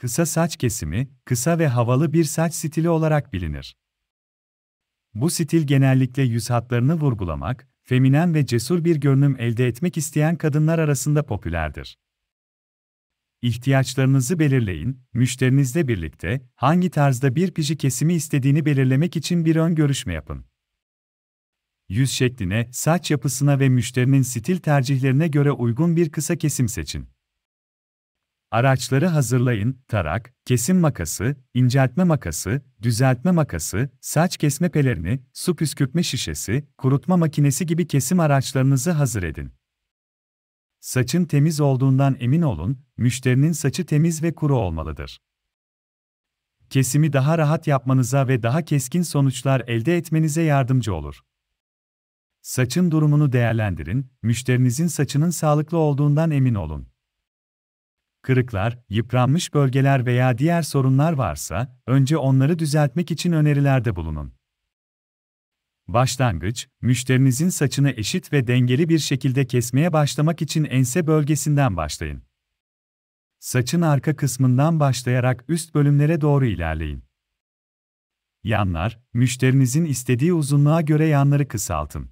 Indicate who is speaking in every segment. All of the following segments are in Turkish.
Speaker 1: Kısa saç kesimi, kısa ve havalı bir saç stili olarak bilinir. Bu stil genellikle yüz hatlarını vurgulamak, feminen ve cesur bir görünüm elde etmek isteyen kadınlar arasında popülerdir. İhtiyaçlarınızı belirleyin, müşterinizle birlikte hangi tarzda bir piji kesimi istediğini belirlemek için bir ön görüşme yapın. Yüz şekline, saç yapısına ve müşterinin stil tercihlerine göre uygun bir kısa kesim seçin. Araçları hazırlayın, tarak, kesim makası, inceltme makası, düzeltme makası, saç kesme pelerini, su püskürtme şişesi, kurutma makinesi gibi kesim araçlarınızı hazır edin. Saçın temiz olduğundan emin olun, müşterinin saçı temiz ve kuru olmalıdır. Kesimi daha rahat yapmanıza ve daha keskin sonuçlar elde etmenize yardımcı olur. Saçın durumunu değerlendirin, müşterinizin saçının sağlıklı olduğundan emin olun kırıklar, yıpranmış bölgeler veya diğer sorunlar varsa, önce onları düzeltmek için önerilerde bulunun. Başlangıç, müşterinizin saçını eşit ve dengeli bir şekilde kesmeye başlamak için ense bölgesinden başlayın. Saçın arka kısmından başlayarak üst bölümlere doğru ilerleyin. Yanlar, müşterinizin istediği uzunluğa göre yanları kısaltın.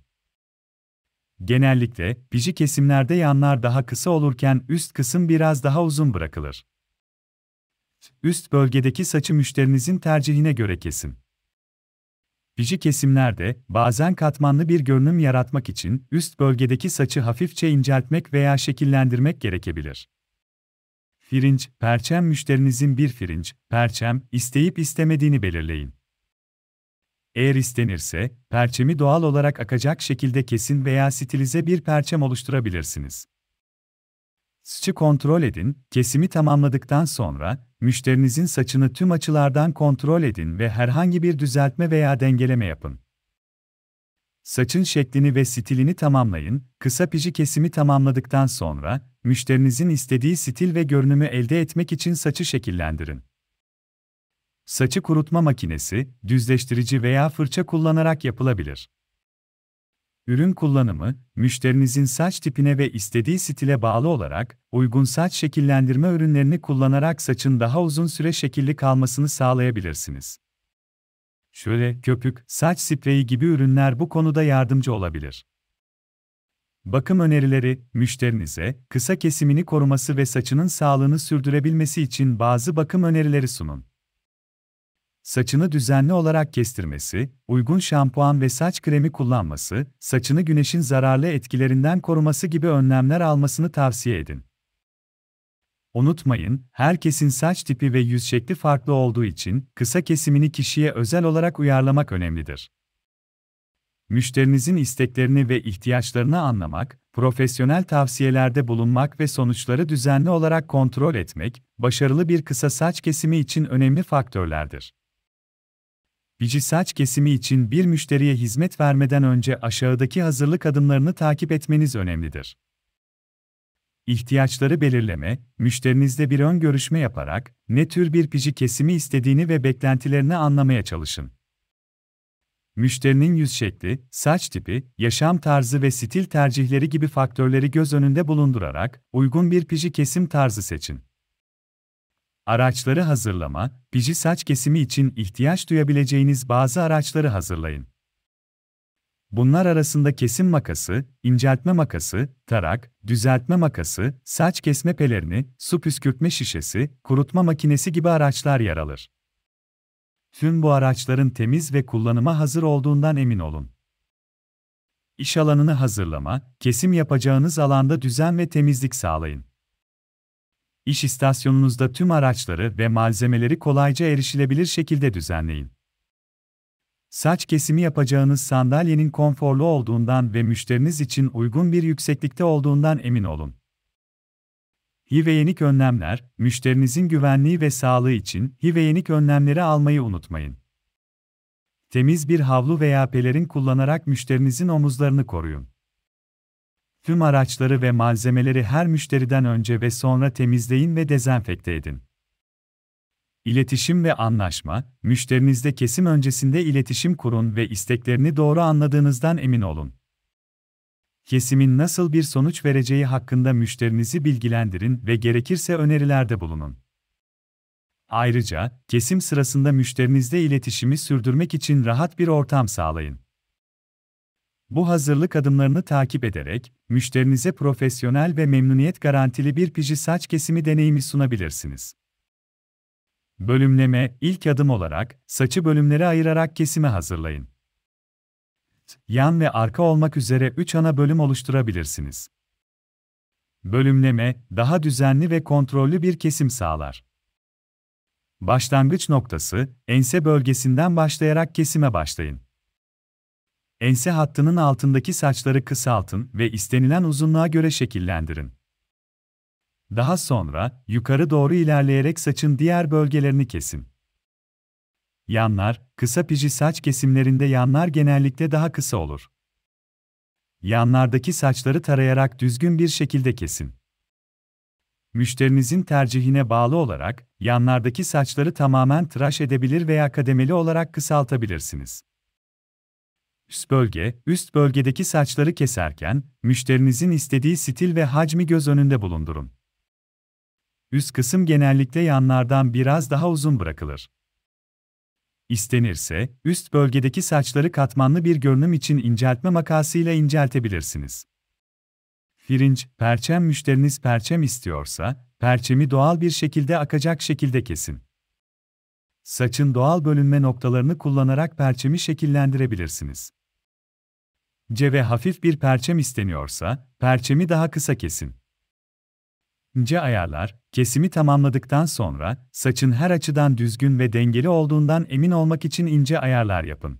Speaker 1: Genellikle, biji kesimlerde yanlar daha kısa olurken üst kısım biraz daha uzun bırakılır. Üst bölgedeki saçı müşterinizin tercihine göre kesin. Biji kesimlerde, bazen katmanlı bir görünüm yaratmak için üst bölgedeki saçı hafifçe inceltmek veya şekillendirmek gerekebilir. Firinç, perçem müşterinizin bir firinç, perçem, isteyip istemediğini belirleyin. Eğer istenirse, perçemi doğal olarak akacak şekilde kesin veya stilize bir perçem oluşturabilirsiniz. Saçı kontrol edin, kesimi tamamladıktan sonra, müşterinizin saçını tüm açılardan kontrol edin ve herhangi bir düzeltme veya dengeleme yapın. Saçın şeklini ve stilini tamamlayın, kısa piji kesimi tamamladıktan sonra, müşterinizin istediği stil ve görünümü elde etmek için saçı şekillendirin. Saçı kurutma makinesi, düzleştirici veya fırça kullanarak yapılabilir. Ürün kullanımı, müşterinizin saç tipine ve istediği stile bağlı olarak, uygun saç şekillendirme ürünlerini kullanarak saçın daha uzun süre şekilli kalmasını sağlayabilirsiniz. Şöyle, köpük, saç spreyi gibi ürünler bu konuda yardımcı olabilir. Bakım önerileri, müşterinize, kısa kesimini koruması ve saçının sağlığını sürdürebilmesi için bazı bakım önerileri sunun saçını düzenli olarak kestirmesi, uygun şampuan ve saç kremi kullanması, saçını güneşin zararlı etkilerinden koruması gibi önlemler almasını tavsiye edin. Unutmayın, herkesin saç tipi ve yüz şekli farklı olduğu için kısa kesimini kişiye özel olarak uyarlamak önemlidir. Müşterinizin isteklerini ve ihtiyaçlarını anlamak, profesyonel tavsiyelerde bulunmak ve sonuçları düzenli olarak kontrol etmek, başarılı bir kısa saç kesimi için önemli faktörlerdir. Biji saç kesimi için bir müşteriye hizmet vermeden önce aşağıdaki hazırlık adımlarını takip etmeniz önemlidir. İhtiyaçları belirleme, müşterinizle bir ön görüşme yaparak ne tür bir piji kesimi istediğini ve beklentilerini anlamaya çalışın. Müşterinin yüz şekli, saç tipi, yaşam tarzı ve stil tercihleri gibi faktörleri göz önünde bulundurarak uygun bir piji kesim tarzı seçin. Araçları hazırlama, piji saç kesimi için ihtiyaç duyabileceğiniz bazı araçları hazırlayın. Bunlar arasında kesim makası, inceltme makası, tarak, düzeltme makası, saç kesme pelerini, su püskürtme şişesi, kurutma makinesi gibi araçlar yer alır. Tüm bu araçların temiz ve kullanıma hazır olduğundan emin olun. İş alanını hazırlama, kesim yapacağınız alanda düzen ve temizlik sağlayın. İş istasyonunuzda tüm araçları ve malzemeleri kolayca erişilebilir şekilde düzenleyin. Saç kesimi yapacağınız sandalyenin konforlu olduğundan ve müşteriniz için uygun bir yükseklikte olduğundan emin olun. Hiveyenik önlemler, müşterinizin güvenliği ve sağlığı için hiveyenik önlemleri almayı unutmayın. Temiz bir havlu veya pelerin kullanarak müşterinizin omuzlarını koruyun. Tüm araçları ve malzemeleri her müşteriden önce ve sonra temizleyin ve dezenfekte edin. İletişim ve anlaşma, müşterinizle kesim öncesinde iletişim kurun ve isteklerini doğru anladığınızdan emin olun. Kesimin nasıl bir sonuç vereceği hakkında müşterinizi bilgilendirin ve gerekirse önerilerde bulunun. Ayrıca, kesim sırasında müşterinizle iletişimi sürdürmek için rahat bir ortam sağlayın. Bu hazırlık adımlarını takip ederek, müşterinize profesyonel ve memnuniyet garantili bir piji saç kesimi deneyimi sunabilirsiniz. Bölümleme, ilk adım olarak, saçı bölümlere ayırarak kesime hazırlayın. Yan ve arka olmak üzere 3 ana bölüm oluşturabilirsiniz. Bölümleme, daha düzenli ve kontrollü bir kesim sağlar. Başlangıç noktası, ense bölgesinden başlayarak kesime başlayın. Ense hattının altındaki saçları kısaltın ve istenilen uzunluğa göre şekillendirin. Daha sonra, yukarı doğru ilerleyerek saçın diğer bölgelerini kesin. Yanlar, kısa piji saç kesimlerinde yanlar genellikle daha kısa olur. Yanlardaki saçları tarayarak düzgün bir şekilde kesin. Müşterinizin tercihine bağlı olarak, yanlardaki saçları tamamen tıraş edebilir veya kademeli olarak kısaltabilirsiniz üst bölge, üst bölgedeki saçları keserken, müşterinizin istediği stil ve hacmi göz önünde bulundurun. Üst kısım genellikle yanlardan biraz daha uzun bırakılır. İstenirse, üst bölgedeki saçları katmanlı bir görünüm için inceltme makasıyla inceltebilirsiniz. Fringe, perçem müşteriniz perçem istiyorsa, perçemi doğal bir şekilde akacak şekilde kesin. Saçın doğal bölünme noktalarını kullanarak perçemi şekillendirebilirsiniz ve hafif bir perçem isteniyorsa, perçemi daha kısa kesin. İnce ayarlar, kesimi tamamladıktan sonra, saçın her açıdan düzgün ve dengeli olduğundan emin olmak için ince ayarlar yapın.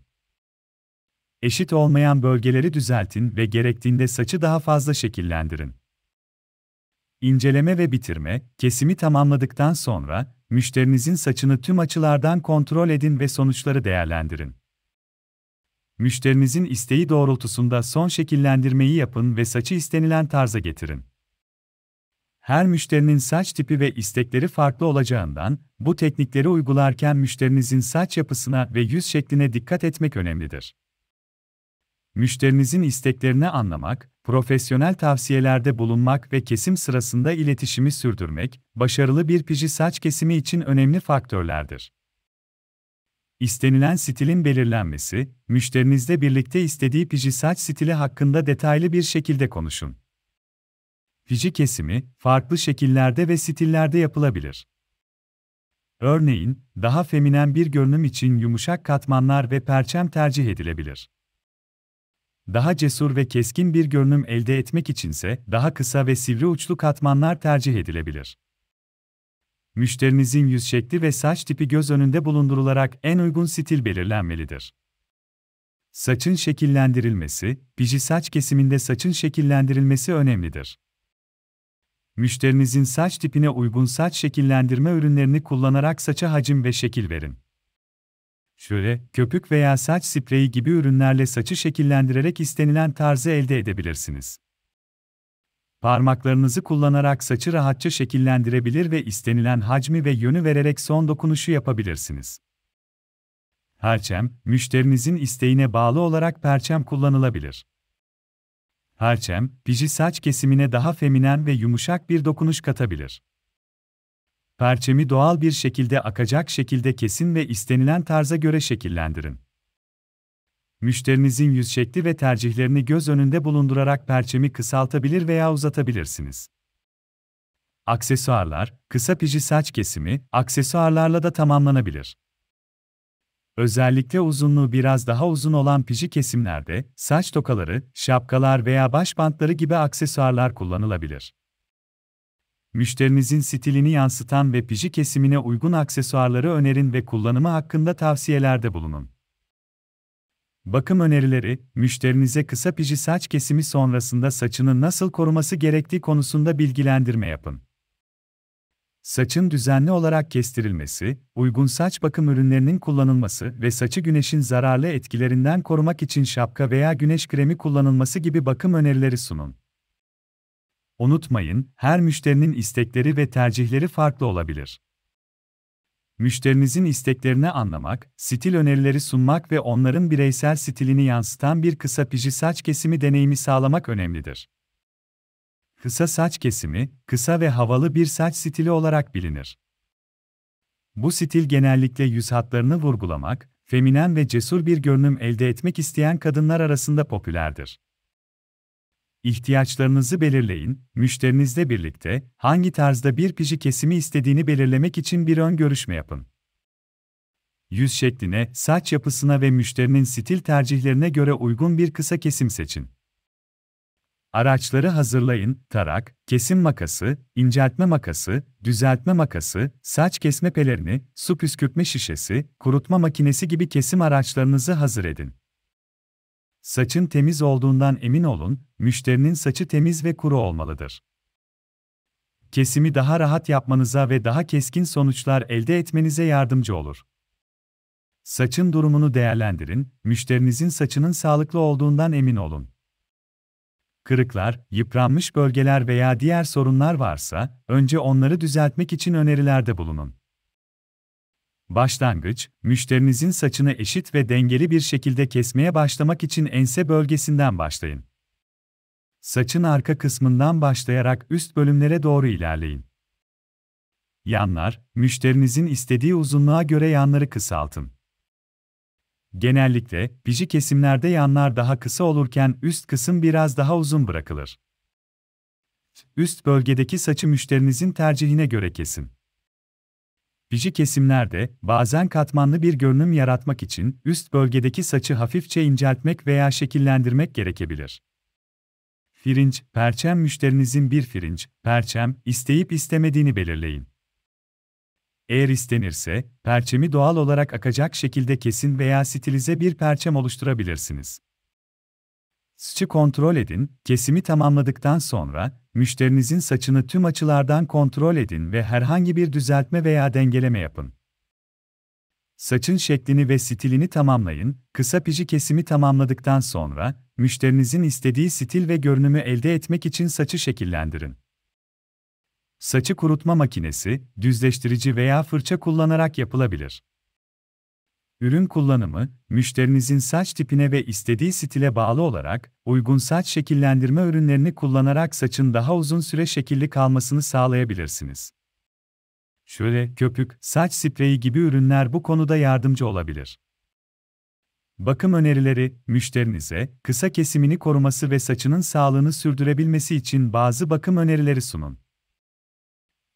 Speaker 1: Eşit olmayan bölgeleri düzeltin ve gerektiğinde saçı daha fazla şekillendirin. İnceleme ve bitirme, kesimi tamamladıktan sonra, müşterinizin saçını tüm açılardan kontrol edin ve sonuçları değerlendirin. Müşterinizin isteği doğrultusunda son şekillendirmeyi yapın ve saçı istenilen tarza getirin. Her müşterinin saç tipi ve istekleri farklı olacağından, bu teknikleri uygularken müşterinizin saç yapısına ve yüz şekline dikkat etmek önemlidir. Müşterinizin isteklerini anlamak, profesyonel tavsiyelerde bulunmak ve kesim sırasında iletişimi sürdürmek, başarılı bir piji saç kesimi için önemli faktörlerdir. İstenilen stilin belirlenmesi, müşterinizle birlikte istediği piji saç stili hakkında detaylı bir şekilde konuşun. Piji kesimi, farklı şekillerde ve stillerde yapılabilir. Örneğin, daha feminen bir görünüm için yumuşak katmanlar ve perçem tercih edilebilir. Daha cesur ve keskin bir görünüm elde etmek içinse daha kısa ve sivri uçlu katmanlar tercih edilebilir müşterinizin yüz şekli ve saç tipi göz önünde bulundurularak en uygun stil belirlenmelidir. Saçın şekillendirilmesi, piji saç kesiminde saçın şekillendirilmesi önemlidir. Müşterinizin saç tipine uygun saç şekillendirme ürünlerini kullanarak saça hacim ve şekil verin. Şöyle, köpük veya saç spreyi gibi ürünlerle saçı şekillendirerek istenilen tarzı elde edebilirsiniz. Parmaklarınızı kullanarak saçı rahatça şekillendirebilir ve istenilen hacmi ve yönü vererek son dokunuşu yapabilirsiniz. Perçem, müşterinizin isteğine bağlı olarak perçem kullanılabilir. Perçem, piji saç kesimine daha feminen ve yumuşak bir dokunuş katabilir. Perçemi doğal bir şekilde akacak şekilde kesin ve istenilen tarza göre şekillendirin müşterinizin yüz şekli ve tercihlerini göz önünde bulundurarak perçemi kısaltabilir veya uzatabilirsiniz. Aksesuarlar, kısa piji saç kesimi, aksesuarlarla da tamamlanabilir. Özellikle uzunluğu biraz daha uzun olan piji kesimlerde, saç tokaları, şapkalar veya baş bantları gibi aksesuarlar kullanılabilir. Müşterinizin stilini yansıtan ve piji kesimine uygun aksesuarları önerin ve kullanımı hakkında tavsiyelerde bulunun. Bakım önerileri, müşterinize kısa piji saç kesimi sonrasında saçını nasıl koruması gerektiği konusunda bilgilendirme yapın. Saçın düzenli olarak kestirilmesi, uygun saç bakım ürünlerinin kullanılması ve saçı güneşin zararlı etkilerinden korumak için şapka veya güneş kremi kullanılması gibi bakım önerileri sunun. Unutmayın, her müşterinin istekleri ve tercihleri farklı olabilir müşterinizin isteklerini anlamak, stil önerileri sunmak ve onların bireysel stilini yansıtan bir kısa piji saç kesimi deneyimi sağlamak önemlidir. Kısa saç kesimi, kısa ve havalı bir saç stili olarak bilinir. Bu stil genellikle yüz hatlarını vurgulamak, feminen ve cesur bir görünüm elde etmek isteyen kadınlar arasında popülerdir. İhtiyaçlarınızı belirleyin, müşterinizle birlikte hangi tarzda bir piji kesimi istediğini belirlemek için bir ön görüşme yapın. Yüz şekline, saç yapısına ve müşterinin stil tercihlerine göre uygun bir kısa kesim seçin. Araçları hazırlayın, tarak, kesim makası, inceltme makası, düzeltme makası, saç kesme pelerini, su püskürtme şişesi, kurutma makinesi gibi kesim araçlarınızı hazır edin. Saçın temiz olduğundan emin olun, müşterinin saçı temiz ve kuru olmalıdır. Kesimi daha rahat yapmanıza ve daha keskin sonuçlar elde etmenize yardımcı olur. Saçın durumunu değerlendirin, müşterinizin saçının sağlıklı olduğundan emin olun. Kırıklar, yıpranmış bölgeler veya diğer sorunlar varsa, önce onları düzeltmek için önerilerde bulunun. Başlangıç, müşterinizin saçını eşit ve dengeli bir şekilde kesmeye başlamak için ense bölgesinden başlayın. Saçın arka kısmından başlayarak üst bölümlere doğru ilerleyin. Yanlar, müşterinizin istediği uzunluğa göre yanları kısaltın. Genellikle, piji kesimlerde yanlar daha kısa olurken üst kısım biraz daha uzun bırakılır. Üst bölgedeki saçı müşterinizin tercihine göre kesin. Fiji kesimlerde, bazen katmanlı bir görünüm yaratmak için üst bölgedeki saçı hafifçe inceltmek veya şekillendirmek gerekebilir. Firinç, perçem müşterinizin bir firinç, perçem, isteyip istemediğini belirleyin. Eğer istenirse, perçemi doğal olarak akacak şekilde kesin veya stilize bir perçem oluşturabilirsiniz. Saçı kontrol edin, kesimi tamamladıktan sonra, müşterinizin saçını tüm açılardan kontrol edin ve herhangi bir düzeltme veya dengeleme yapın. Saçın şeklini ve stilini tamamlayın, kısa piji kesimi tamamladıktan sonra, müşterinizin istediği stil ve görünümü elde etmek için saçı şekillendirin. Saçı kurutma makinesi, düzleştirici veya fırça kullanarak yapılabilir. Ürün kullanımı, müşterinizin saç tipine ve istediği stile bağlı olarak, uygun saç şekillendirme ürünlerini kullanarak saçın daha uzun süre şekilli kalmasını sağlayabilirsiniz. Şöyle, köpük, saç spreyi gibi ürünler bu konuda yardımcı olabilir. Bakım önerileri, müşterinize, kısa kesimini koruması ve saçının sağlığını sürdürebilmesi için bazı bakım önerileri sunun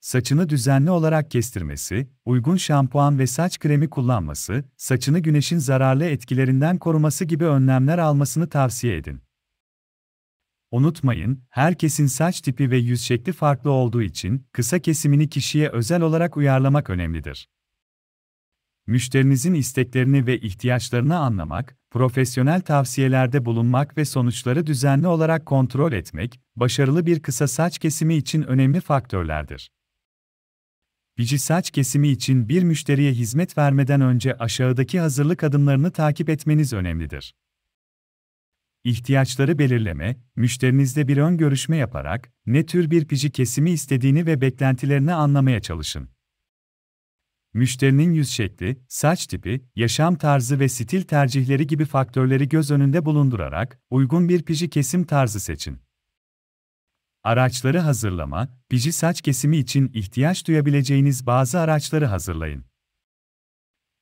Speaker 1: saçını düzenli olarak kestirmesi, uygun şampuan ve saç kremi kullanması, saçını güneşin zararlı etkilerinden koruması gibi önlemler almasını tavsiye edin. Unutmayın, herkesin saç tipi ve yüz şekli farklı olduğu için kısa kesimini kişiye özel olarak uyarlamak önemlidir. Müşterinizin isteklerini ve ihtiyaçlarını anlamak, profesyonel tavsiyelerde bulunmak ve sonuçları düzenli olarak kontrol etmek, başarılı bir kısa saç kesimi için önemli faktörlerdir. Bici saç kesimi için bir müşteriye hizmet vermeden önce aşağıdaki hazırlık adımlarını takip etmeniz önemlidir. İhtiyaçları belirleme, müşterinizle bir ön görüşme yaparak ne tür bir piji kesimi istediğini ve beklentilerini anlamaya çalışın. Müşterinin yüz şekli, saç tipi, yaşam tarzı ve stil tercihleri gibi faktörleri göz önünde bulundurarak uygun bir piji kesim tarzı seçin. Araçları hazırlama, piji saç kesimi için ihtiyaç duyabileceğiniz bazı araçları hazırlayın.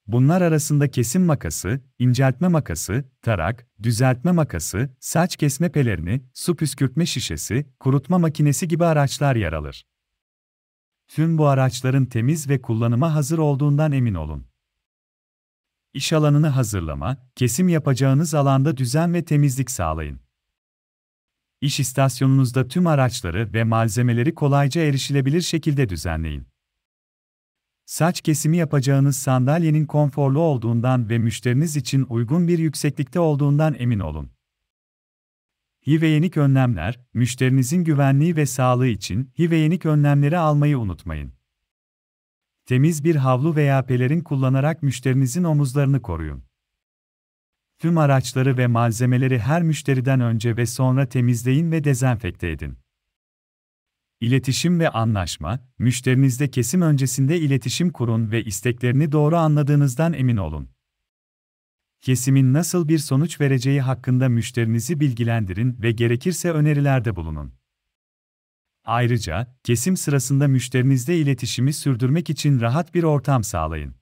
Speaker 1: Bunlar arasında kesim makası, inceltme makası, tarak, düzeltme makası, saç kesme pelerini, su püskürtme şişesi, kurutma makinesi gibi araçlar yer alır. Tüm bu araçların temiz ve kullanıma hazır olduğundan emin olun. İş alanını hazırlama, kesim yapacağınız alanda düzen ve temizlik sağlayın. İş istasyonunuzda tüm araçları ve malzemeleri kolayca erişilebilir şekilde düzenleyin. Saç kesimi yapacağınız sandalyenin konforlu olduğundan ve müşteriniz için uygun bir yükseklikte olduğundan emin olun. Hiveyenik önlemler, müşterinizin güvenliği ve sağlığı için hiveyenik önlemleri almayı unutmayın. Temiz bir havlu veya pelerin kullanarak müşterinizin omuzlarını koruyun. Tüm araçları ve malzemeleri her müşteriden önce ve sonra temizleyin ve dezenfekte edin. İletişim ve anlaşma, müşterinizle kesim öncesinde iletişim kurun ve isteklerini doğru anladığınızdan emin olun. Kesimin nasıl bir sonuç vereceği hakkında müşterinizi bilgilendirin ve gerekirse önerilerde bulunun. Ayrıca, kesim sırasında müşterinizle iletişimi sürdürmek için rahat bir ortam sağlayın.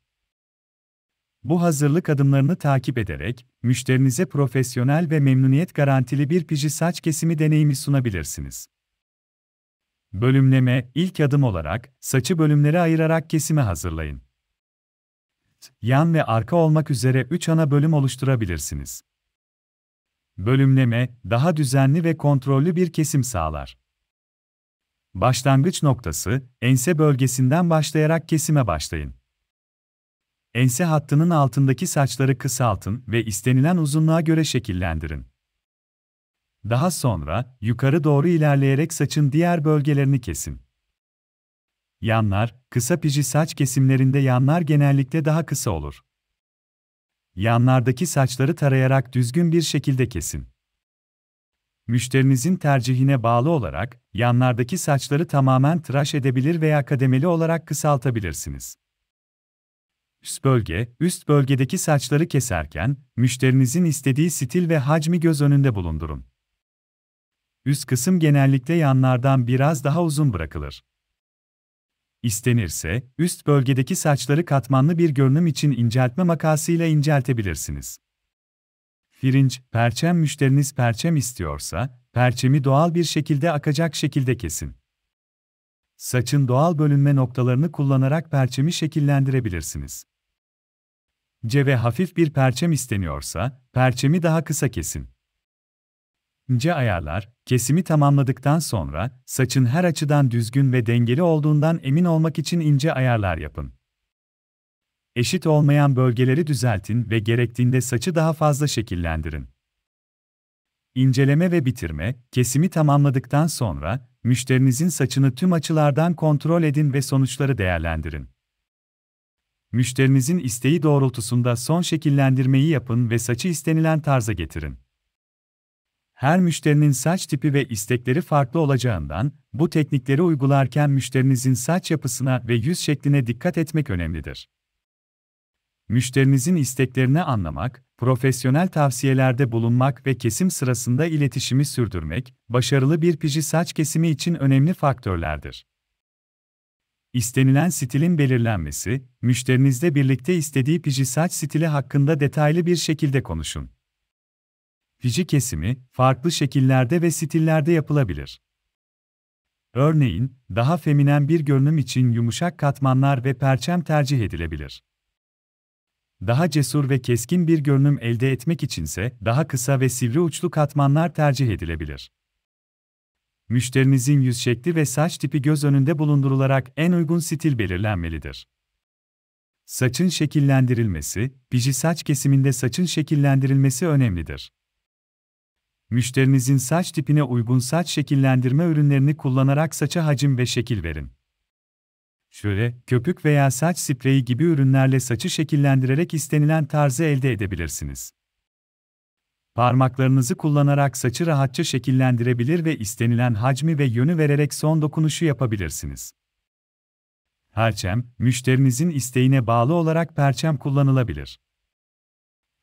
Speaker 1: Bu hazırlık adımlarını takip ederek, müşterinize profesyonel ve memnuniyet garantili bir piji saç kesimi deneyimi sunabilirsiniz. Bölümleme, ilk adım olarak, saçı bölümlere ayırarak kesimi hazırlayın. Yan ve arka olmak üzere 3 ana bölüm oluşturabilirsiniz. Bölümleme, daha düzenli ve kontrollü bir kesim sağlar. Başlangıç noktası, ense bölgesinden başlayarak kesime başlayın. Ense hattının altındaki saçları kısaltın ve istenilen uzunluğa göre şekillendirin. Daha sonra, yukarı doğru ilerleyerek saçın diğer bölgelerini kesin. Yanlar, kısa piji saç kesimlerinde yanlar genellikle daha kısa olur. Yanlardaki saçları tarayarak düzgün bir şekilde kesin. Müşterinizin tercihine bağlı olarak, yanlardaki saçları tamamen tıraş edebilir veya kademeli olarak kısaltabilirsiniz üst bölge, üst bölgedeki saçları keserken, müşterinizin istediği stil ve hacmi göz önünde bulundurun. Üst kısım genellikle yanlardan biraz daha uzun bırakılır. İstenirse, üst bölgedeki saçları katmanlı bir görünüm için inceltme makasıyla inceltebilirsiniz. Firinç, perçem müşteriniz perçem istiyorsa, perçemi doğal bir şekilde akacak şekilde kesin. Saçın doğal bölünme noktalarını kullanarak perçemi şekillendirebilirsiniz. ve hafif bir perçem isteniyorsa, perçemi daha kısa kesin. İnce ayarlar, kesimi tamamladıktan sonra, saçın her açıdan düzgün ve dengeli olduğundan emin olmak için ince ayarlar yapın. Eşit olmayan bölgeleri düzeltin ve gerektiğinde saçı daha fazla şekillendirin. İnceleme ve bitirme, kesimi tamamladıktan sonra, müşterinizin saçını tüm açılardan kontrol edin ve sonuçları değerlendirin. Müşterinizin isteği doğrultusunda son şekillendirmeyi yapın ve saçı istenilen tarza getirin. Her müşterinin saç tipi ve istekleri farklı olacağından, bu teknikleri uygularken müşterinizin saç yapısına ve yüz şekline dikkat etmek önemlidir müşterinizin isteklerini anlamak, profesyonel tavsiyelerde bulunmak ve kesim sırasında iletişimi sürdürmek, başarılı bir piji saç kesimi için önemli faktörlerdir. İstenilen stilin belirlenmesi, müşterinizle birlikte istediği piji saç stili hakkında detaylı bir şekilde konuşun. Piji kesimi, farklı şekillerde ve stillerde yapılabilir. Örneğin, daha feminen bir görünüm için yumuşak katmanlar ve perçem tercih edilebilir. Daha cesur ve keskin bir görünüm elde etmek içinse daha kısa ve sivri uçlu katmanlar tercih edilebilir. Müşterinizin yüz şekli ve saç tipi göz önünde bulundurularak en uygun stil belirlenmelidir. Saçın şekillendirilmesi, piji saç kesiminde saçın şekillendirilmesi önemlidir. Müşterinizin saç tipine uygun saç şekillendirme ürünlerini kullanarak saça hacim ve şekil verin jöle, köpük veya saç spreyi gibi ürünlerle saçı şekillendirerek istenilen tarzı elde edebilirsiniz. Parmaklarınızı kullanarak saçı rahatça şekillendirebilir ve istenilen hacmi ve yönü vererek son dokunuşu yapabilirsiniz. Harçem, müşterinizin isteğine bağlı olarak perçem kullanılabilir.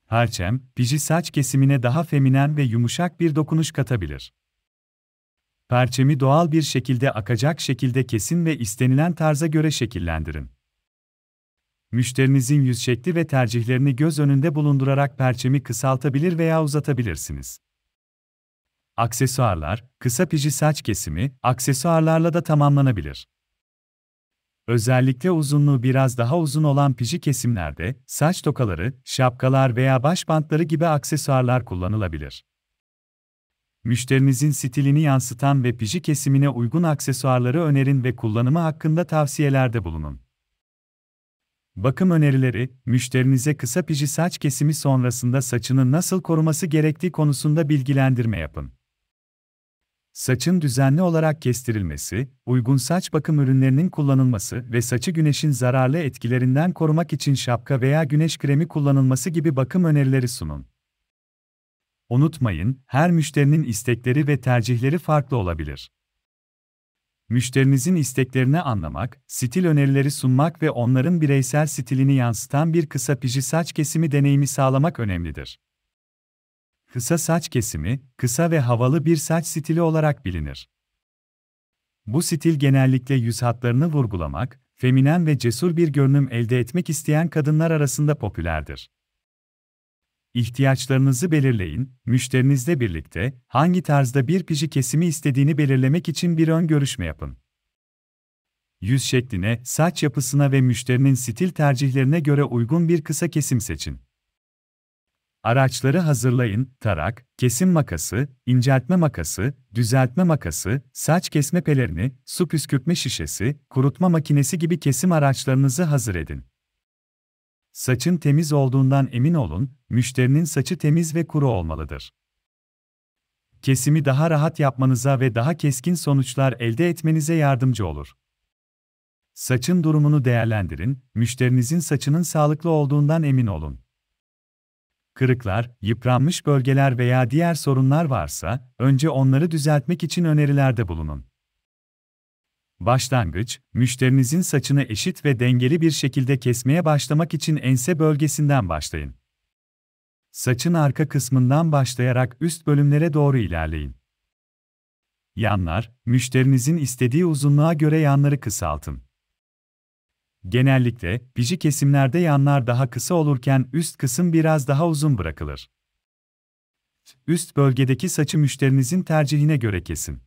Speaker 1: Harçem, piji saç kesimine daha feminen ve yumuşak bir dokunuş katabilir. Perçemi doğal bir şekilde akacak şekilde kesin ve istenilen tarza göre şekillendirin. Müşterinizin yüz şekli ve tercihlerini göz önünde bulundurarak perçemi kısaltabilir veya uzatabilirsiniz. Aksesuarlar, kısa piji saç kesimi, aksesuarlarla da tamamlanabilir. Özellikle uzunluğu biraz daha uzun olan piji kesimlerde, saç tokaları, şapkalar veya baş bantları gibi aksesuarlar kullanılabilir müşterinizin stilini yansıtan ve piji kesimine uygun aksesuarları önerin ve kullanımı hakkında tavsiyelerde bulunun. Bakım önerileri, müşterinize kısa piji saç kesimi sonrasında saçını nasıl koruması gerektiği konusunda bilgilendirme yapın. Saçın düzenli olarak kestirilmesi, uygun saç bakım ürünlerinin kullanılması ve saçı güneşin zararlı etkilerinden korumak için şapka veya güneş kremi kullanılması gibi bakım önerileri sunun. Unutmayın, her müşterinin istekleri ve tercihleri farklı olabilir. Müşterinizin isteklerini anlamak, stil önerileri sunmak ve onların bireysel stilini yansıtan bir kısa piji saç kesimi deneyimi sağlamak önemlidir. Kısa saç kesimi, kısa ve havalı bir saç stili olarak bilinir. Bu stil genellikle yüz hatlarını vurgulamak, feminen ve cesur bir görünüm elde etmek isteyen kadınlar arasında popülerdir. İhtiyaçlarınızı belirleyin, müşterinizle birlikte hangi tarzda bir pişi kesimi istediğini belirlemek için bir ön görüşme yapın. Yüz şekline, saç yapısına ve müşterinin stil tercihlerine göre uygun bir kısa kesim seçin. Araçları hazırlayın, tarak, kesim makası, inceltme makası, düzeltme makası, saç kesme pelerini, su püskürtme şişesi, kurutma makinesi gibi kesim araçlarınızı hazır edin. Saçın temiz olduğundan emin olun, müşterinin saçı temiz ve kuru olmalıdır. Kesimi daha rahat yapmanıza ve daha keskin sonuçlar elde etmenize yardımcı olur. Saçın durumunu değerlendirin, müşterinizin saçının sağlıklı olduğundan emin olun. Kırıklar, yıpranmış bölgeler veya diğer sorunlar varsa, önce onları düzeltmek için önerilerde bulunun. Başlangıç, müşterinizin saçını eşit ve dengeli bir şekilde kesmeye başlamak için ense bölgesinden başlayın. Saçın arka kısmından başlayarak üst bölümlere doğru ilerleyin. Yanlar, müşterinizin istediği uzunluğa göre yanları kısaltın. Genellikle, piji kesimlerde yanlar daha kısa olurken üst kısım biraz daha uzun bırakılır. Üst bölgedeki saçı müşterinizin tercihine göre kesin.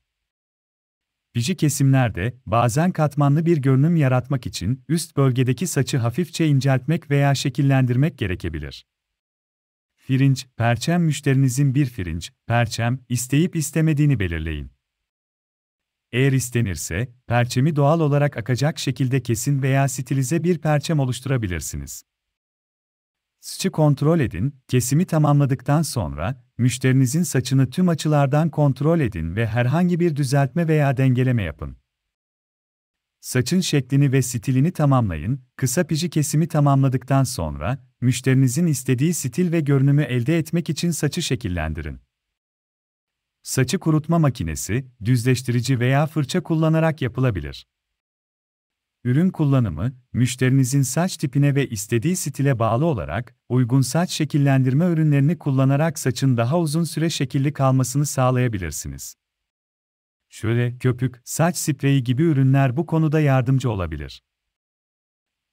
Speaker 1: Bici kesimlerde, bazen katmanlı bir görünüm yaratmak için üst bölgedeki saçı hafifçe inceltmek veya şekillendirmek gerekebilir. Firinç, perçem müşterinizin bir firinç, perçem, isteyip istemediğini belirleyin. Eğer istenirse, perçemi doğal olarak akacak şekilde kesin veya stilize bir perçem oluşturabilirsiniz. Saçı kontrol edin, kesimi tamamladıktan sonra, müşterinizin saçını tüm açılardan kontrol edin ve herhangi bir düzeltme veya dengeleme yapın. Saçın şeklini ve stilini tamamlayın, kısa piji kesimi tamamladıktan sonra, müşterinizin istediği stil ve görünümü elde etmek için saçı şekillendirin. Saçı kurutma makinesi, düzleştirici veya fırça kullanarak yapılabilir. Ürün kullanımı, müşterinizin saç tipine ve istediği stile bağlı olarak, uygun saç şekillendirme ürünlerini kullanarak saçın daha uzun süre şekilli kalmasını sağlayabilirsiniz. Şöyle, köpük, saç spreyi gibi ürünler bu konuda yardımcı olabilir.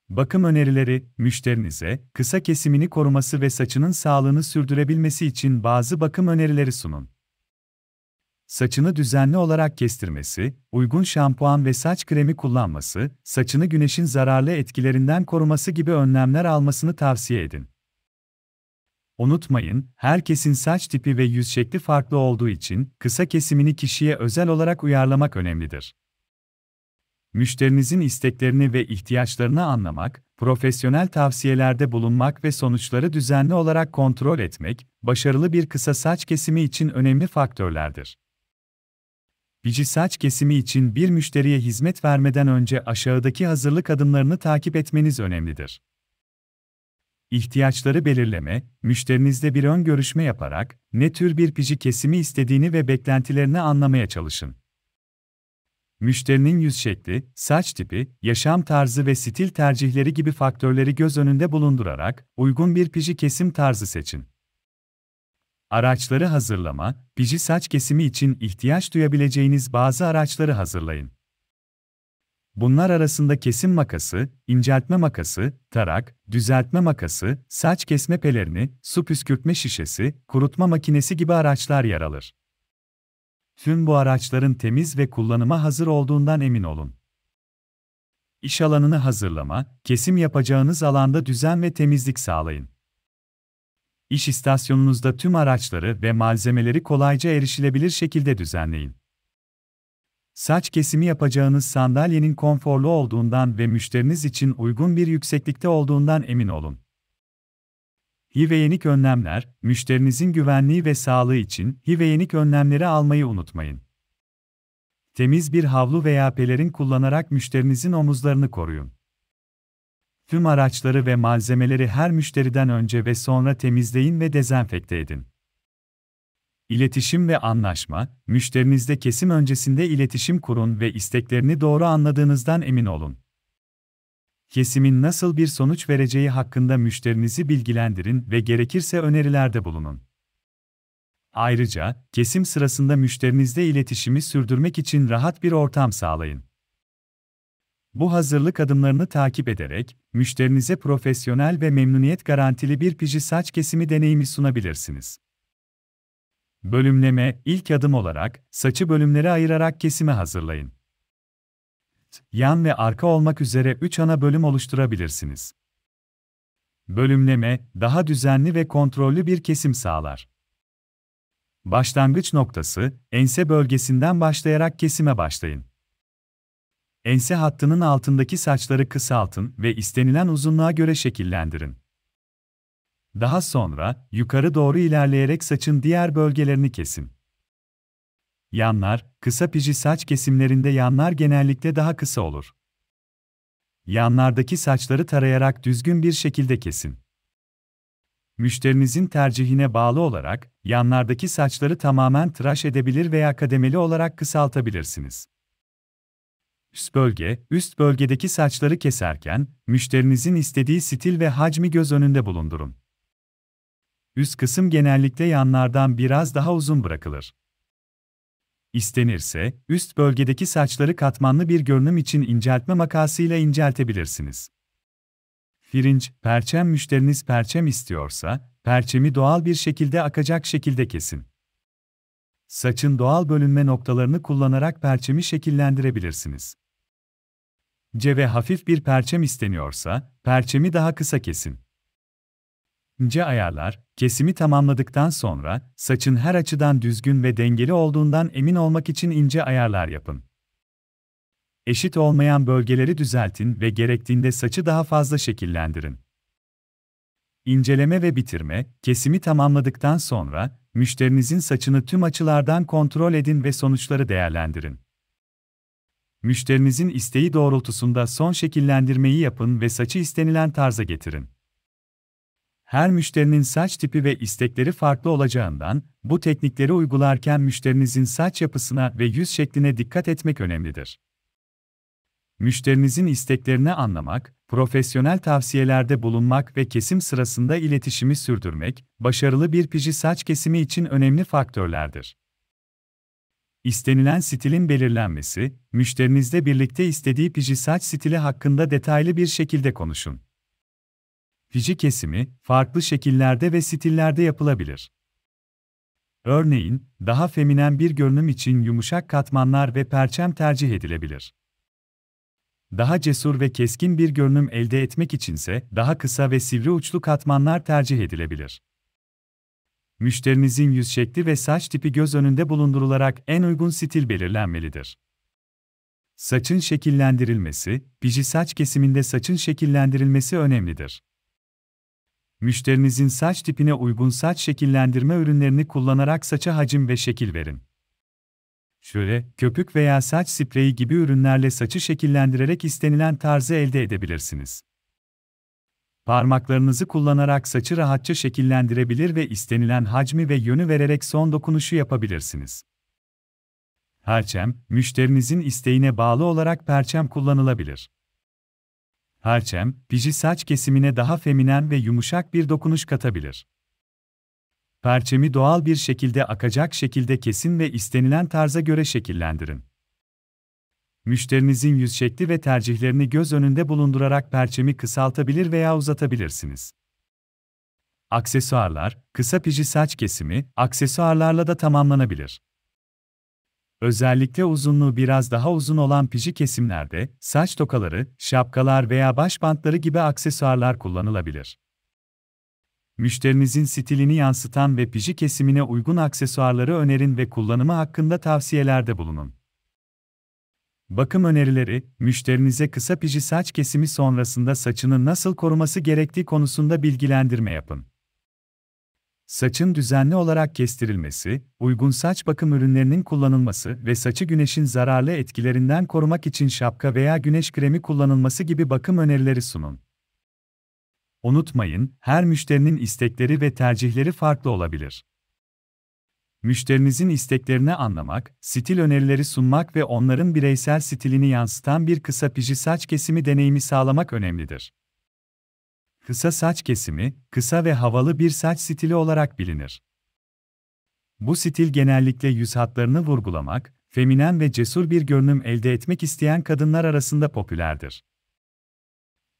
Speaker 1: Bakım önerileri, müşterinize, kısa kesimini koruması ve saçının sağlığını sürdürebilmesi için bazı bakım önerileri sunun. Saçını düzenli olarak kestirmesi, uygun şampuan ve saç kremi kullanması, saçını güneşin zararlı etkilerinden koruması gibi önlemler almasını tavsiye edin. Unutmayın, herkesin saç tipi ve yüz şekli farklı olduğu için kısa kesimini kişiye özel olarak uyarlamak önemlidir. Müşterinizin isteklerini ve ihtiyaçlarını anlamak, profesyonel tavsiyelerde bulunmak ve sonuçları düzenli olarak kontrol etmek, başarılı bir kısa saç kesimi için önemli faktörlerdir. Bici saç kesimi için bir müşteriye hizmet vermeden önce aşağıdaki hazırlık adımlarını takip etmeniz önemlidir. İhtiyaçları belirleme, müşterinizle bir ön görüşme yaparak ne tür bir piji kesimi istediğini ve beklentilerini anlamaya çalışın. Müşterinin yüz şekli, saç tipi, yaşam tarzı ve stil tercihleri gibi faktörleri göz önünde bulundurarak uygun bir piji kesim tarzı seçin. Araçları hazırlama, piji saç kesimi için ihtiyaç duyabileceğiniz bazı araçları hazırlayın. Bunlar arasında kesim makası, inceltme makası, tarak, düzeltme makası, saç kesme pelerini, su püskürtme şişesi, kurutma makinesi gibi araçlar yer alır. Tüm bu araçların temiz ve kullanıma hazır olduğundan emin olun. İş alanını hazırlama, kesim yapacağınız alanda düzen ve temizlik sağlayın. İş istasyonunuzda tüm araçları ve malzemeleri kolayca erişilebilir şekilde düzenleyin. Saç kesimi yapacağınız sandalyenin konforlu olduğundan ve müşteriniz için uygun bir yükseklikte olduğundan emin olun. Hiveyenik önlemler, müşterinizin güvenliği ve sağlığı için hiveyenik önlemleri almayı unutmayın. Temiz bir havlu veya pelerin kullanarak müşterinizin omuzlarını koruyun tüm araçları ve malzemeleri her müşteriden önce ve sonra temizleyin ve dezenfekte edin. İletişim ve anlaşma, müşterinizle kesim öncesinde iletişim kurun ve isteklerini doğru anladığınızdan emin olun. Kesimin nasıl bir sonuç vereceği hakkında müşterinizi bilgilendirin ve gerekirse önerilerde bulunun. Ayrıca, kesim sırasında müşterinizle iletişimi sürdürmek için rahat bir ortam sağlayın. Bu hazırlık adımlarını takip ederek, müşterinize profesyonel ve memnuniyet garantili bir piji saç kesimi deneyimi sunabilirsiniz. Bölümleme, ilk adım olarak, saçı bölümlere ayırarak kesime hazırlayın. Yan ve arka olmak üzere 3 ana bölüm oluşturabilirsiniz. Bölümleme, daha düzenli ve kontrollü bir kesim sağlar. Başlangıç noktası, ense bölgesinden başlayarak kesime başlayın. Ense hattının altındaki saçları kısaltın ve istenilen uzunluğa göre şekillendirin. Daha sonra, yukarı doğru ilerleyerek saçın diğer bölgelerini kesin. Yanlar, kısa piji saç kesimlerinde yanlar genellikle daha kısa olur. Yanlardaki saçları tarayarak düzgün bir şekilde kesin. Müşterinizin tercihine bağlı olarak, yanlardaki saçları tamamen tıraş edebilir veya kademeli olarak kısaltabilirsiniz üst bölge, üst bölgedeki saçları keserken, müşterinizin istediği stil ve hacmi göz önünde bulundurun. Üst kısım genellikle yanlardan biraz daha uzun bırakılır. İstenirse, üst bölgedeki saçları katmanlı bir görünüm için inceltme makasıyla inceltebilirsiniz. Firinç, perçem müşteriniz perçem istiyorsa, perçemi doğal bir şekilde akacak şekilde kesin. Saçın doğal bölünme noktalarını kullanarak perçemi şekillendirebilirsiniz. C ve hafif bir perçem isteniyorsa, perçemi daha kısa kesin. C ayarlar, kesimi tamamladıktan sonra, saçın her açıdan düzgün ve dengeli olduğundan emin olmak için ince ayarlar yapın. Eşit olmayan bölgeleri düzeltin ve gerektiğinde saçı daha fazla şekillendirin. İnceleme ve bitirme, kesimi tamamladıktan sonra, müşterinizin saçını tüm açılardan kontrol edin ve sonuçları değerlendirin müşterinizin isteği doğrultusunda son şekillendirmeyi yapın ve saçı istenilen tarza getirin. Her müşterinin saç tipi ve istekleri farklı olacağından, bu teknikleri uygularken müşterinizin saç yapısına ve yüz şekline dikkat etmek önemlidir. Müşterinizin isteklerini anlamak, profesyonel tavsiyelerde bulunmak ve kesim sırasında iletişimi sürdürmek, başarılı bir piji saç kesimi için önemli faktörlerdir. İstenilen stilin belirlenmesi, müşterinizle birlikte istediği piji saç stili hakkında detaylı bir şekilde konuşun. Piji kesimi, farklı şekillerde ve stillerde yapılabilir. Örneğin, daha feminen bir görünüm için yumuşak katmanlar ve perçem tercih edilebilir. Daha cesur ve keskin bir görünüm elde etmek içinse daha kısa ve sivri uçlu katmanlar tercih edilebilir müşterinizin yüz şekli ve saç tipi göz önünde bulundurularak en uygun stil belirlenmelidir. Saçın şekillendirilmesi, piji saç kesiminde saçın şekillendirilmesi önemlidir. Müşterinizin saç tipine uygun saç şekillendirme ürünlerini kullanarak saça hacim ve şekil verin. Şöyle, köpük veya saç spreyi gibi ürünlerle saçı şekillendirerek istenilen tarzı elde edebilirsiniz. Parmaklarınızı kullanarak saçı rahatça şekillendirebilir ve istenilen hacmi ve yönü vererek son dokunuşu yapabilirsiniz. Harçem, müşterinizin isteğine bağlı olarak perçem kullanılabilir. Harçem, piji saç kesimine daha feminen ve yumuşak bir dokunuş katabilir. Perçemi doğal bir şekilde akacak şekilde kesin ve istenilen tarza göre şekillendirin müşterinizin yüz şekli ve tercihlerini göz önünde bulundurarak perçemi kısaltabilir veya uzatabilirsiniz. Aksesuarlar, kısa piji saç kesimi, aksesuarlarla da tamamlanabilir. Özellikle uzunluğu biraz daha uzun olan piji kesimlerde, saç tokaları, şapkalar veya baş bantları gibi aksesuarlar kullanılabilir. Müşterinizin stilini yansıtan ve piji kesimine uygun aksesuarları önerin ve kullanımı hakkında tavsiyelerde bulunun. Bakım önerileri, müşterinize kısa piji saç kesimi sonrasında saçını nasıl koruması gerektiği konusunda bilgilendirme yapın. Saçın düzenli olarak kestirilmesi, uygun saç bakım ürünlerinin kullanılması ve saçı güneşin zararlı etkilerinden korumak için şapka veya güneş kremi kullanılması gibi bakım önerileri sunun. Unutmayın, her müşterinin istekleri ve tercihleri farklı olabilir müşterinizin isteklerini anlamak, stil önerileri sunmak ve onların bireysel stilini yansıtan bir kısa piji saç kesimi deneyimi sağlamak önemlidir. Kısa saç kesimi, kısa ve havalı bir saç stili olarak bilinir. Bu stil genellikle yüz hatlarını vurgulamak, feminen ve cesur bir görünüm elde etmek isteyen kadınlar arasında popülerdir.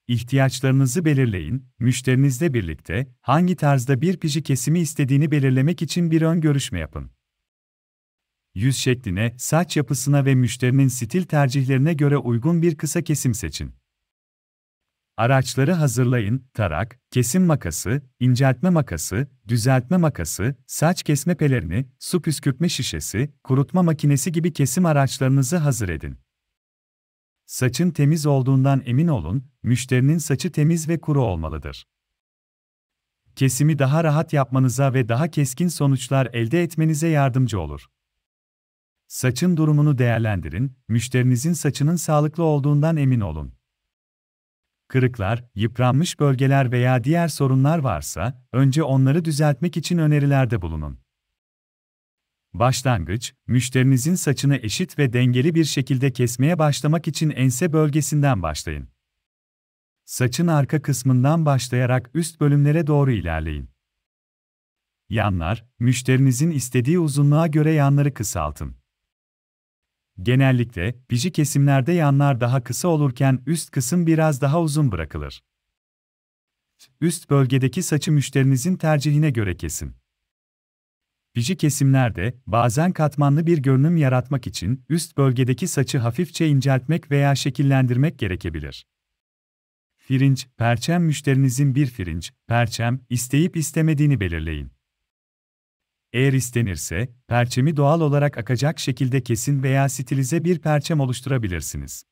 Speaker 1: İhtiyaçlarınızı belirleyin, müşterinizle birlikte hangi tarzda bir piji kesimi istediğini belirlemek için bir ön görüşme yapın. Yüz şekline, saç yapısına ve müşterinin stil tercihlerine göre uygun bir kısa kesim seçin. Araçları hazırlayın, tarak, kesim makası, inceltme makası, düzeltme makası, saç kesme pelerini, su püskürtme şişesi, kurutma makinesi gibi kesim araçlarınızı hazır edin. Saçın temiz olduğundan emin olun, müşterinin saçı temiz ve kuru olmalıdır. Kesimi daha rahat yapmanıza ve daha keskin sonuçlar elde etmenize yardımcı olur. Saçın durumunu değerlendirin, müşterinizin saçının sağlıklı olduğundan emin olun. Kırıklar, yıpranmış bölgeler veya diğer sorunlar varsa, önce onları düzeltmek için önerilerde bulunun. Başlangıç, müşterinizin saçını eşit ve dengeli bir şekilde kesmeye başlamak için ense bölgesinden başlayın. Saçın arka kısmından başlayarak üst bölümlere doğru ilerleyin. Yanlar, müşterinizin istediği uzunluğa göre yanları kısaltın. Genellikle, piji kesimlerde yanlar daha kısa olurken üst kısım biraz daha uzun bırakılır. Üst bölgedeki saçı müşterinizin tercihine göre kesin. Bici kesimlerde, bazen katmanlı bir görünüm yaratmak için üst bölgedeki saçı hafifçe inceltmek veya şekillendirmek gerekebilir. Firinç, perçem müşterinizin bir firinç, perçem, isteyip istemediğini belirleyin. Eğer istenirse, perçemi doğal olarak akacak şekilde kesin veya stilize bir perçem oluşturabilirsiniz.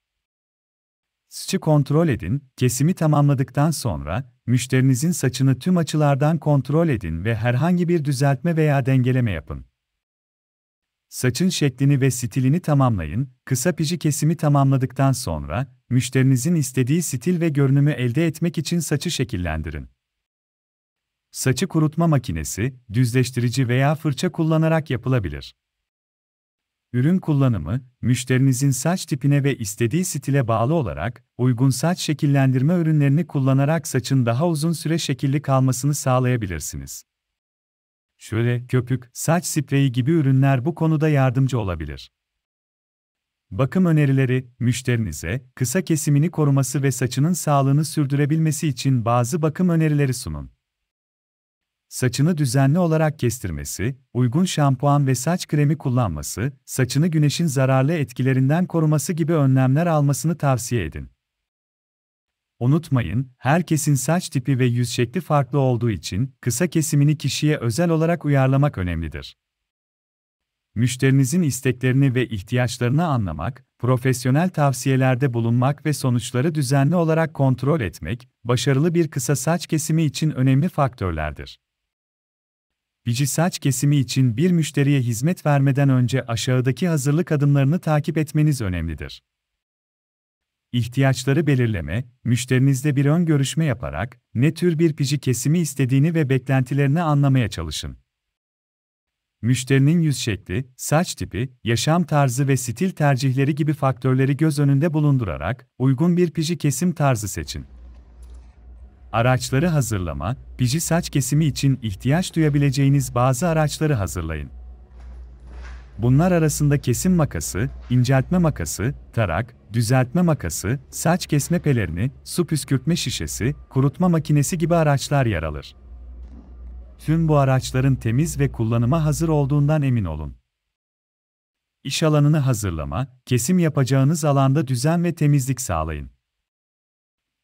Speaker 1: Saçı kontrol edin, kesimi tamamladıktan sonra, müşterinizin saçını tüm açılardan kontrol edin ve herhangi bir düzeltme veya dengeleme yapın. Saçın şeklini ve stilini tamamlayın, kısa piji kesimi tamamladıktan sonra, müşterinizin istediği stil ve görünümü elde etmek için saçı şekillendirin. Saçı kurutma makinesi, düzleştirici veya fırça kullanarak yapılabilir. Ürün kullanımı, müşterinizin saç tipine ve istediği stile bağlı olarak, uygun saç şekillendirme ürünlerini kullanarak saçın daha uzun süre şekilli kalmasını sağlayabilirsiniz. Şöyle, köpük, saç spreyi gibi ürünler bu konuda yardımcı olabilir. Bakım önerileri, müşterinize, kısa kesimini koruması ve saçının sağlığını sürdürebilmesi için bazı bakım önerileri sunun saçını düzenli olarak kestirmesi, uygun şampuan ve saç kremi kullanması, saçını güneşin zararlı etkilerinden koruması gibi önlemler almasını tavsiye edin. Unutmayın, herkesin saç tipi ve yüz şekli farklı olduğu için kısa kesimini kişiye özel olarak uyarlamak önemlidir. Müşterinizin isteklerini ve ihtiyaçlarını anlamak, profesyonel tavsiyelerde bulunmak ve sonuçları düzenli olarak kontrol etmek, başarılı bir kısa saç kesimi için önemli faktörlerdir biji saç kesimi için bir müşteriye hizmet vermeden önce aşağıdaki hazırlık adımlarını takip etmeniz önemlidir. İhtiyaçları belirleme, müşterinizle bir ön görüşme yaparak ne tür bir piji kesimi istediğini ve beklentilerini anlamaya çalışın. Müşterinin yüz şekli, saç tipi, yaşam tarzı ve stil tercihleri gibi faktörleri göz önünde bulundurarak uygun bir piji kesim tarzı seçin. Araçları hazırlama, biji saç kesimi için ihtiyaç duyabileceğiniz bazı araçları hazırlayın. Bunlar arasında kesim makası, inceltme makası, tarak, düzeltme makası, saç kesme pelerini, su püskürtme şişesi, kurutma makinesi gibi araçlar yer alır. Tüm bu araçların temiz ve kullanıma hazır olduğundan emin olun. İş alanını hazırlama, kesim yapacağınız alanda düzen ve temizlik sağlayın.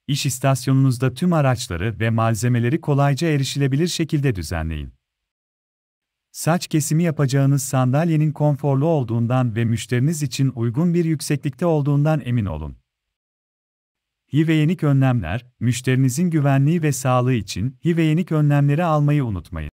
Speaker 1: İş istasyonunuzda tüm araçları ve malzemeleri kolayca erişilebilir şekilde düzenleyin. Saç kesimi yapacağınız sandalyenin konforlu olduğundan ve müşteriniz için uygun bir yükseklikte olduğundan emin olun. Hiveyenik önlemler, müşterinizin güvenliği ve sağlığı için hiveyenik önlemleri almayı unutmayın.